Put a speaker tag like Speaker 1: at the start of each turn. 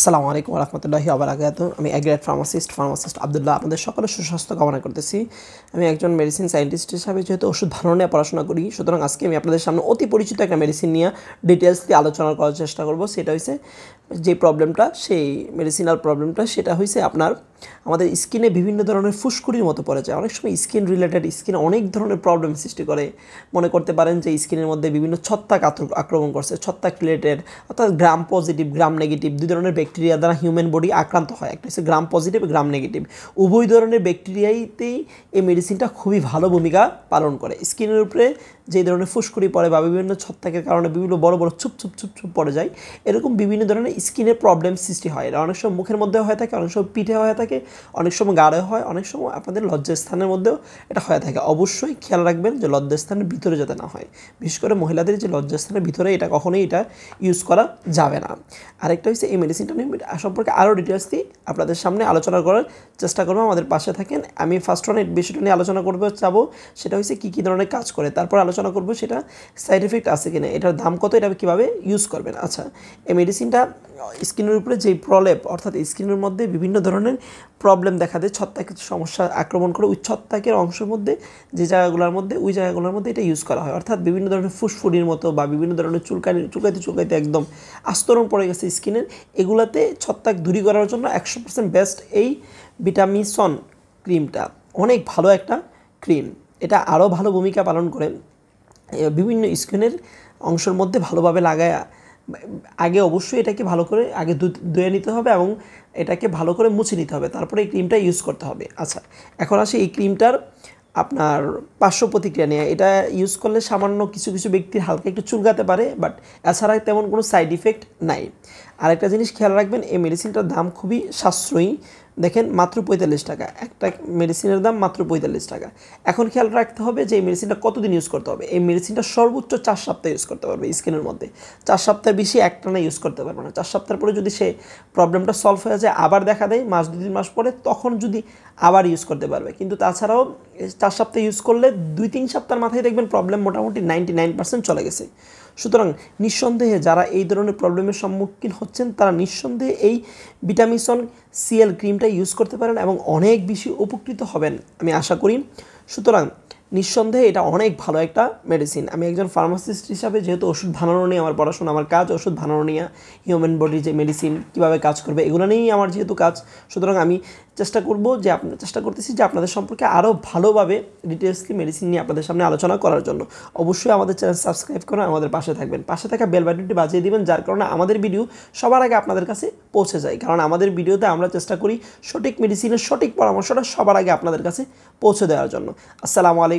Speaker 1: আসসালামু আলাইকুম রহমতুল্লাহি আবরাকাত আমি অ্যাগ্রেড ফার্মাসিস্ট ফার্মাসিস্ট আবদুল্লাহ আপনাদের সকলে সুস্বাস্থ্য কামনা করতেছি আমি একজন মেডিসিন সায়েন্টিস্ট হিসাবে যেহেতু ওষুধ নিয়ে পড়াশোনা করি সুতরাং আজকে আমি আপনাদের সামনে অতি পরিচিত একটা মেডিসিন নিয়ে ডিটেলস দিয়ে আলোচনা করার চেষ্টা করব সেটা হয়েছে যে প্রবলেমটা সেই মেডিসিনাল প্রবলেমটা সেটা হয়েছে আপনার আমাদের স্কিনে বিভিন্ন ধরনের ফুসকুড়ির মতো পড়ে যায় অনেক সময় স্কিন রিলেটেড স্কিন অনেক ধরনের প্রবলেম সৃষ্টি করে মনে করতে পারেন যে স্কিনের মধ্যে বিভিন্ন ছত্তাক আক্রমণ করছে ছত্তাক রিলেটেড অর্থাৎ গ্রাম পজিটিভ গ্রাম নেগেটিভ দুই ধরনের ব্যাকটেরিয়া দ্বারা হিউম্যান বডি আক্রান্ত হয় একটা হচ্ছে গ্রাম পজিটিভ গ্রাম নেগেটিভ উভয় ধরনের ব্যাকটেরিয়াইতেই এই মেডিসিনটা খুবই ভালো ভূমিকা পালন করে স্কিনের উপরে যে ধরনের ফুসকুড়ি পড়ে বা বিভিন্ন ছত্তাকের কারণে বিভিন্ন বড় বড় ছুপ চুপ চুপ চুপ পড়ে যায় এরকম বিভিন্ন ধরনের স্কিনের প্রবলেম সৃষ্টি হয় অনেক সময় মুখের মধ্যে হয়ে থাকে অনেক সময় পিঠে হয়ে থাকে থাকে অনেক সময় গাঢ় হয় অনেক সময় আপনাদের লজ্জাস্থানের মধ্যেও এটা হয়ে থাকে অবশ্যই খেয়াল রাখবেন যে লজ্জাস্থানের ভিতরে যাতে না হয় বিশেষ করে মহিলাদের যে লজ্জাস্থানের ভিতরে এটা কখনোই এটা ইউজ করা যাবে না আরেকটা হচ্ছে এই মেডিসিনটা নিয়ে সম্পর্কে আরও ডিটেলস দিই আপনাদের সামনে আলোচনা করার চেষ্টা করবো আমাদের পাশে থাকেন আমি ফার্স্ট ওয়ান এর বিষয়টা নিয়ে আলোচনা করবো চাব সেটা হচ্ছে কী কী ধরনের কাজ করে তারপর আলোচনা করবো সেটা সাইড এফেক্ট আছে কিনা এটার দাম কত এটা কীভাবে ইউজ করবেন আচ্ছা এই মেডিসিনটা স্কিনের উপরে যে প্রলেপ অর্থাৎ স্কিনের মধ্যে বিভিন্ন ধরনের প্রবলেম দেখা দেয় ছত্তাক কিছু সমস্যা আক্রমণ করে ওই ছত্তাকের অংশের মধ্যে যে জায়গাগুলোর মধ্যে ওই জায়গাগুলোর মধ্যে এটা ইউজ করা হয় অর্থাৎ বিভিন্ন ধরনের ফুসফুডির মতো বা বিভিন্ন ধরনের চুলকানি চুলকাইতে চুলকাইতে একদম আস্তরণ পড়ে গেছে স্কিনের এগুলাতে ছত্তাক দূরী করার জন্য একশো পার্সেন্ট বেস্ট এই ভিটামিসন ক্রিমটা অনেক ভালো একটা ক্রিম এটা আরও ভালো ভূমিকা পালন করে বিভিন্ন স্কিনের অংশের মধ্যে ভালোভাবে লাগায় আগে অবশ্যই এটাকে ভালো করে আগে ধুয়ে নিতে হবে এবং এটাকে ভালো করে মুছে নিতে হবে তারপরে এই ক্রিমটা ইউজ করতে হবে আচ্ছা এখন আসে এই ক্রিমটার আপনার পার্শ্ব প্রতিক্রিয়া নিয়ে এটা ইউজ করলে সামান্য কিছু কিছু ব্যক্তির হালকা একটু চুলগাতে পারে বাট এছাড়া তেমন কোনো সাইড ইফেক্ট নাই আরেকটা জিনিস খেয়াল রাখবেন এই মেডিসিনটার দাম খুবই সাশ্রয়ী দেখেন মাত্র পঁয়তাল্লিশ টাকা একটা মেডিসিনের দাম মাত্র পঁয়তাল্লিশ টাকা এখন খেয়াল রাখতে হবে যে এই মেডিসিনটা কতদিন ইউজ করতে হবে এই মেডিসিনটা সর্বোচ্চ চার সপ্তাহ ইউজ করতে পারবে স্কিনের মধ্যে চার সপ্তাহের বেশি একটানা ইউজ করতে পারবে না চার সপ্তাহের পরে যদি সে প্রবলেমটা সলভ হয়ে যায় আবার দেখা দেয় মাস দু তিন মাস পরে তখন যদি আবার ইউজ করতে পারবে কিন্তু তাছাড়াও চার সপ্তাহ ইউজ করলে দুই তিন সপ্তাহের মাথায় দেখবেন প্রবলেম মোটামুটি নাইনটি নাইন পার্সেন্ট চলে গেছে সুতরাং নিঃসন্দেহে যারা এই ধরনের প্রবলেমের সম্মুখীন হচ্ছেন তারা নিঃসন্দেহে এই ভিটামিসন সিএল ক্রিমটা ইউজ করতে পারেন এবং অনেক বেশি উপকৃত হবেন আমি আশা করি সুতরাং নিঃসন্দেহে এটা অনেক ভালো একটা মেডিসিন আমি একজন ফার্মাসিস্ট হিসাবে যেহেতু ওষুধ বানানো নিয়ে আমার পড়াশোনা আমার কাজ ওষুধ বানানো নিয়ে হিউম্যান বডির যে মেডিসিন কীভাবে কাজ করবে এগুলো নিয়েই আমার যেহেতু কাজ সুতরাং আমি চেষ্টা করব যে আপনার চেষ্টা করতেছি যে আপনাদের সম্পর্কে আরও ভালোভাবে ডিটেলসলি মেডিসিন নিয়ে আপনাদের সামনে আলোচনা করার জন্য অবশ্যই আমাদের চ্যানেল সাবস্ক্রাইব করে আমাদের পাশে থাকবেন পাশে থাকা বেল বাটনটি বাজিয়ে দেবেন যার কারণে আমাদের ভিডিও সবার আগে আপনাদের কাছে পৌঁছে যায় কারণ আমাদের ভিডিওতে আমরা চেষ্টা করি সঠিক মেডিসিনের সঠিক পরামর্শটা সবার আগে আপনাদের কাছে পৌঁছে দেওয়ার জন্য আসসালামু আলাইকুম